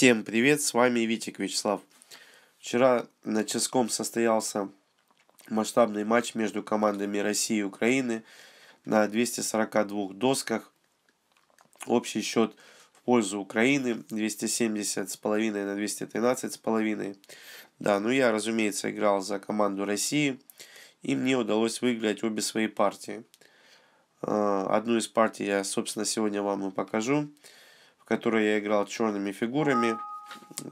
Всем привет, с вами Витик Вячеслав. Вчера на Ческом состоялся масштабный матч между командами России и Украины на 242 досках. Общий счет в пользу Украины с половиной на с половиной. Да, ну я, разумеется, играл за команду России, и мне удалось выиграть обе свои партии. А, одну из партий я, собственно, сегодня вам и покажу которой я играл черными фигурами.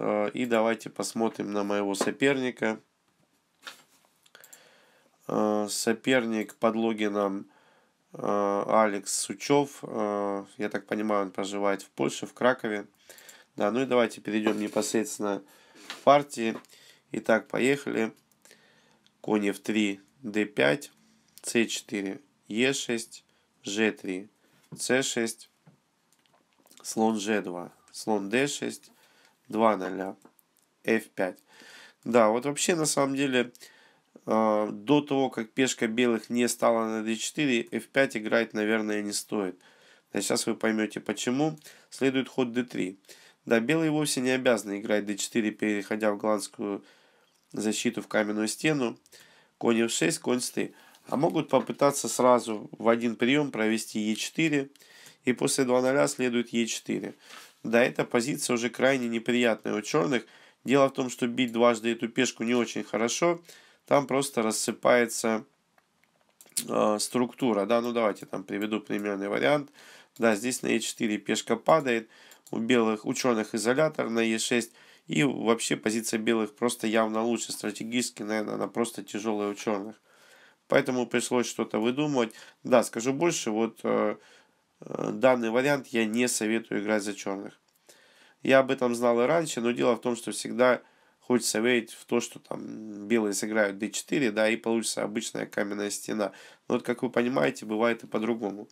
Э, и давайте посмотрим на моего соперника. Э, соперник под логином э, Алекс Сучев. Я так понимаю, он проживает в Польше, в Кракове. Да, ну и давайте перейдем непосредственно к партии. Итак, поехали. Конь f3, d5, c4, e6, g3, c6, слон g2, слон d6, 2 0, f5. Да, вот вообще на самом деле а, до того, как пешка белых не стала на d4, f5 играть, наверное, не стоит. Да, сейчас вы поймете почему. Следует ход d3. Да, белые вовсе не обязаны играть d4, переходя в голландскую защиту в каменную стену. Конь f6, конь с 3. А могут попытаться сразу в один прием провести e4, и после 2.0 следует Е4. Да, эта позиция уже крайне неприятная у черных. Дело в том, что бить дважды эту пешку не очень хорошо. Там просто рассыпается э, структура. Да, ну давайте там приведу примерный вариант. Да, здесь на Е4 пешка падает. У белых, у черных изолятор на Е6. И вообще позиция белых просто явно лучше. Стратегически, наверное, она просто тяжелая у черных. Поэтому пришлось что-то выдумывать. Да, скажу больше, вот э, Э, данный вариант я не советую играть за черных. Я об этом знал и раньше, но дело в том, что всегда хочется верить в то, что там белые сыграют d4, да, и получится обычная каменная стена. Но вот, как вы понимаете, бывает и по-другому.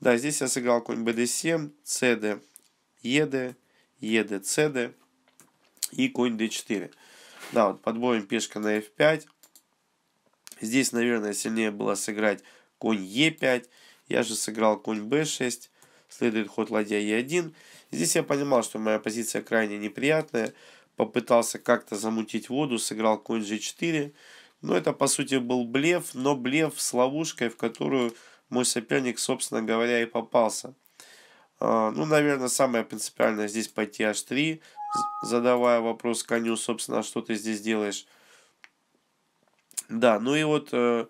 Да, здесь я сыграл конь bd7, cd, ed, ed, cd и конь d4. Да, вот под боем пешка на f5. Здесь, наверное, сильнее было сыграть конь e5. Я же сыграл конь b6, следует ход ладья e1. Здесь я понимал, что моя позиция крайне неприятная. Попытался как-то замутить воду, сыграл конь g4. Но это, по сути, был блеф, но блеф с ловушкой, в которую мой соперник, собственно говоря, и попался. А, ну, наверное, самое принципиальное здесь пойти h3, задавая вопрос коню, собственно, «А что ты здесь делаешь. Да, ну и вот э,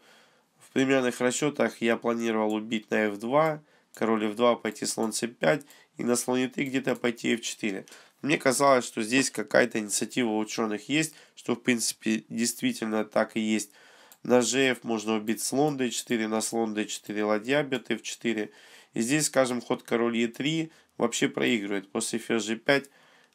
примерных расчетах я планировал убить на f2, король f2, пойти слон c5 и на слоне e3 где-то пойти f4. Мне казалось, что здесь какая-то инициатива у ученых есть, что в принципе действительно так и есть. На gf можно убить слон d4, на слон d4 ладья бьет f4. И здесь, скажем, ход король e3 вообще проигрывает. После ферзь g5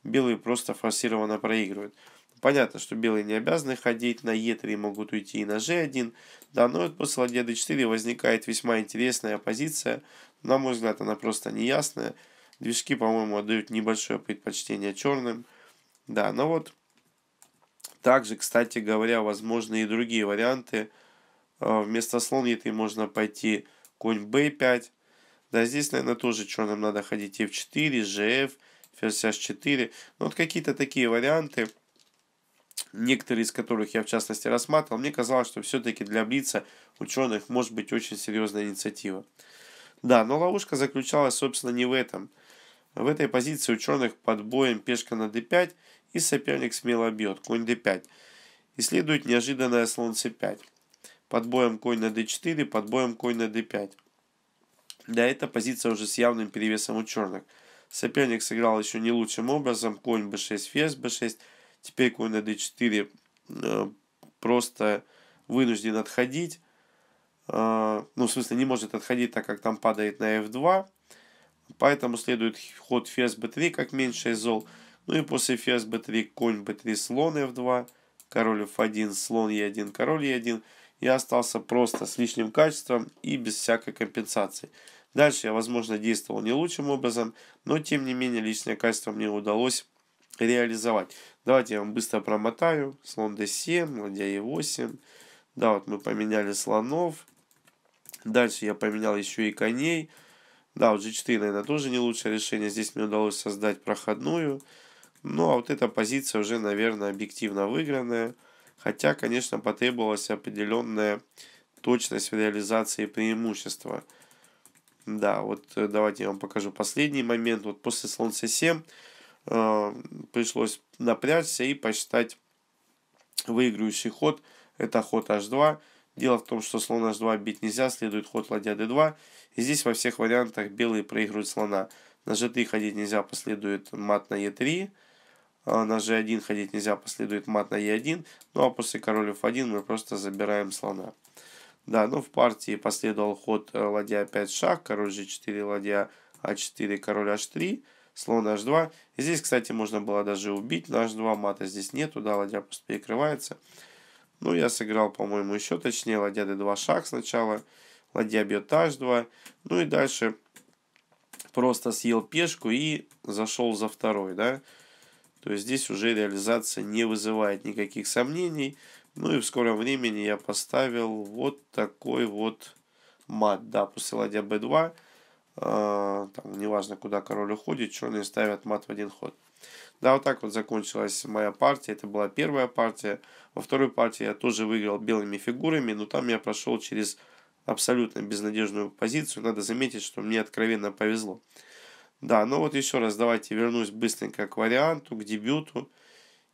белые просто форсированно проигрывают. Понятно, что белые не обязаны ходить, на Е3 могут уйти и на G1, да, но от посла d 4 возникает весьма интересная позиция, на мой взгляд она просто неясная, движки, по-моему, отдают небольшое предпочтение черным, да, но вот также, кстати говоря, возможны и другие варианты, э, вместо слон Е3 можно пойти конь b5, да, здесь, наверное, тоже черным надо ходить f4, gf, ферзь h4, ну вот какие-то такие варианты, некоторые из которых я в частности рассматривал, мне казалось, что все-таки для Блица ученых может быть очень серьезная инициатива. Да, но ловушка заключалась, собственно, не в этом. В этой позиции ученых под боем пешка на d5 и соперник смело бьет, конь d5. И следует неожиданное слон c5. Под боем конь на d4, под боем конь на d5. Да, это позиция уже с явным перевесом у черных. Соперник сыграл еще не лучшим образом, конь b6, ферзь b6, Теперь конь на d4 просто вынужден отходить. Э, ну, в смысле, не может отходить, так как там падает на f2. Поэтому следует ход ферзь b3 как меньшее зол. Ну и после ферзь b3, конь b3, слон f2, король f1, слон e1, король e1. Я остался просто с лишним качеством и без всякой компенсации. Дальше я, возможно, действовал не лучшим образом, но тем не менее личное качество мне удалось реализовать. Давайте я вам быстро промотаю. Слон d7, ладья e8. Да, вот мы поменяли слонов. Дальше я поменял еще и коней. Да, вот g4, наверное, тоже не лучшее решение. Здесь мне удалось создать проходную. Ну, а вот эта позиция уже, наверное, объективно выигранная. Хотя, конечно, потребовалась определенная точность в реализации преимущества. Да, вот э, давайте я вам покажу последний момент. Вот после слон c7 Э, пришлось напрячься и посчитать выигрывающий ход. Это ход h2. Дело в том, что слон h2 бить нельзя, следует ход ладья d2. И здесь во всех вариантах белые проигрывают слона. На g3 ходить нельзя, последует мат на e3. Э, на g1 ходить нельзя, последует мат на e1. Ну а после король f1 мы просто забираем слона. Да, ну в партии последовал ход э, ладья 5 шаг, король g4, ладья а4, король h3 слон h2. Здесь, кстати, можно было даже убить на h2. Мата здесь нету, да, ладья просто перекрывается. Ну, я сыграл, по-моему, еще точнее. Ладья d2 шаг сначала. Ладья бьет h2. Ну и дальше просто съел пешку и зашел за второй, да. То есть здесь уже реализация не вызывает никаких сомнений. Ну и в скором времени я поставил вот такой вот мат, да, после ладья b2. Э, там, неважно, куда король уходит, черные ставят мат в один ход. Да, вот так вот закончилась моя партия. Это была первая партия. Во второй партии я тоже выиграл белыми фигурами, но там я прошел через абсолютно безнадежную позицию. Надо заметить, что мне откровенно повезло. Да, ну вот еще раз давайте вернусь быстренько к варианту, к дебюту.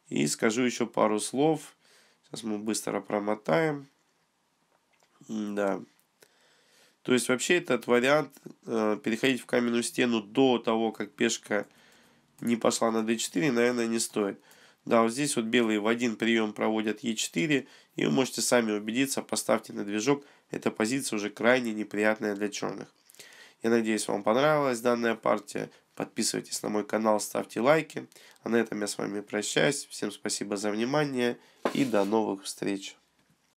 И скажу еще пару слов. Сейчас мы быстро промотаем. Да. То есть вообще этот вариант э, переходить в каменную стену до того, как пешка не пошла на d4, наверное, не стоит. Да, вот здесь вот белые в один прием проводят e4, и вы можете сами убедиться, поставьте на движок, эта позиция уже крайне неприятная для черных. Я надеюсь, вам понравилась данная партия. Подписывайтесь на мой канал, ставьте лайки. А на этом я с вами прощаюсь. Всем спасибо за внимание и до новых встреч.